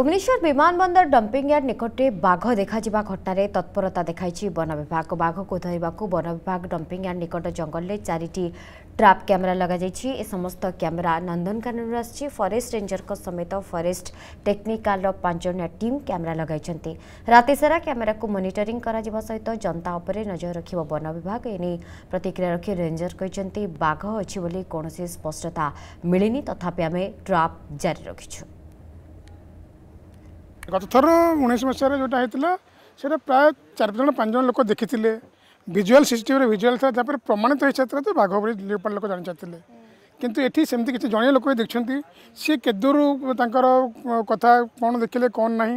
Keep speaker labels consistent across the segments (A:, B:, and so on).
A: Bhubaneswar विमानबंदर dumping yard निकटे बाघ देखा घटन तत्परता देखाई वन विभाग बाघ को धरवा को वन विभाग डंपिंग यार्ड निकट जंगल में चार ट्राप क्यमेरा लगाई समस्त क्यमेरा नंदनकानन आरेस्ट रेजर समेत फरेस्ट टेक्निकाल पांचजिया टीम क्यमेरा लगे रात सारा क्यमेरा को मनिटरिंग सहित जनता उप नजर रख वन विभाग एने प्रतिक्रिया रखी रेजर कहते बाघ अच्छी कौन स्पष्टता मिलनी तथापि आम ट्राप जारी रखीछू
B: ଗତ ଥର ଉଣେଇଶ ମସିହାରେ ଯେଉଁଟା ହେଇଥିଲା ସେଇଟା ପ୍ରାୟ ଚାରି ଜଣ ପାଞ୍ଚ ଜଣ ଲୋକ ଦେଖିଥିଲେ ଭିଜୁଆଲ୍ ସିସିଟିଭିରେ ଭିଜୁଆଲ୍ ଥିଲା ତାପରେ ପ୍ରମାଣିତ ହେଇସାରିଥିଲା ଯେ ବାଘ ବୋଲି ଲେଉପାଡ଼ ଲୋକ ଜାଣିସାରିଥିଲେ କିନ୍ତୁ ଏଠି ସେମିତି କିଛି ଜଣେ ଲୋକ ବି ଦେଖିଛନ୍ତି ସିଏ କେଦୁରୁ ତାଙ୍କର କଥା କ'ଣ ଦେଖିଲେ କ'ଣ ନାହିଁ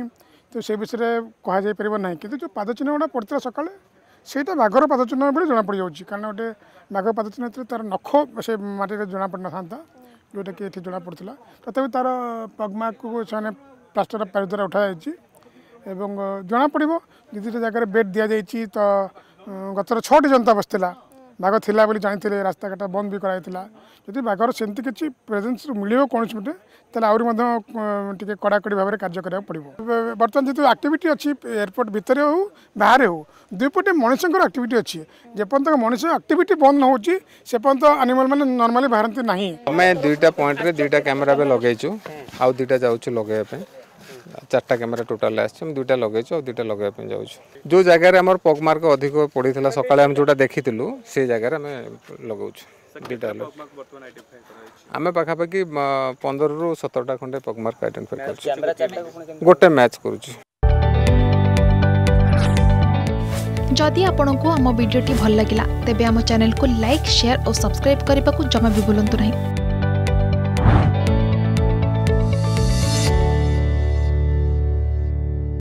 B: ତ ସେ ବିଷୟରେ କୁହାଯାଇପାରିବ ନାହିଁ କିନ୍ତୁ ଯେଉଁ ପାଦଚିହ୍ନ ଗୁଡ଼ା ପଡ଼ିଥିଲା ସକାଳେ ସେଇଟା ବାଘର ପାଦଚିହ୍ନ ବୋଲି ଜଣାପଡ଼ିଯାଉଛି କାରଣ ଗୋଟେ ବାଘ ପାଦଚିହ୍ନ ଭିତରେ ତା'ର ନଖ ସେ ମାଟିରେ ଜଣାପଡ଼ିନଥାନ୍ତା ଯେଉଁଟାକି ଏଠି ଜଣାପଡ଼ୁଥିଲା ତଥାପି ତା'ର ପଗ୍ମାକୁ ସେମାନେ প্লাস্টার প্যারিস দ্বারা উঠাଯାଇଛି এবং ଜଣାପଡ଼ିବ ଦୁଇ ଦୁଇଟା ଜାଗାରେ ବେଡ୍ ଦିଆଯାଇଛି ତ ଗତର ଛଅଟି ଜନତା ବସିଥିଲା ବାଘ ଥିଲା ବୋଲି ଜାଣିଥିଲେ ରାସ୍ତାଘାଟ ବନ୍ଦ ବି କରାଯାଇଥିଲା ଯଦି ବାଘର ସେମିତି କିଛି ପ୍ରେଜେନ୍ସ ମିଳିବ କୌଣସି ଗୋଟେ ତାହେଲେ ଆହୁରି ମଧ୍ୟ ଟିକେ କଡ଼ାକଡ଼ି ଭାବରେ କାର୍ଯ୍ୟ କରିବାକୁ ପଡ଼ିବ ବର୍ତ୍ତମାନ ଯେହେତୁ ଆକ୍ଟିଭିଟି ଅଛି ଏୟାରପୋର୍ଟ ଭିତରେ ହେଉ ବାହାରେ ହେଉ ଦୁଇପଟେ ମଣିଷଙ୍କର ଆକ୍ଟିଭିଟି ଅଛି ଯେପର୍ଯ୍ୟନ୍ତ ମଣିଷ ଆକ୍ଟିଭିଟି ବନ୍ଦ ନ ହେଉଛି ସେ ପର୍ଯ୍ୟନ୍ତ ଆନିମାଲ୍ ମାନେ ନର୍ମାଲି ବାହାରନ୍ତି ନାହିଁ
C: ଆମେ ଦୁଇଟା ପଏଣ୍ଟରେ ଦୁଇଟା କ୍ୟାମେରା ଏବେ ଲଗେଇଛୁ ଆଉ ଦୁଇଟା ଯାଉଛୁ ଲଗେଇବା ପାଇଁ चार्टा कैमेरा टोटाल आईटा लगे दुईटा लगे जो जगार आम पगमार्क अधिक पड़ी था सका जो देखी से जगार आम लगे आम पखापाखि पंदर रु सतरटा खंडे पगमार्क आईडेफाई कर गोटे मैच कर जदि आपण आम भिडी भल लगा तेब आम चेल लाइक सेयार और सब्सक्राइब करने को जमा भी बुलां
B: नहीं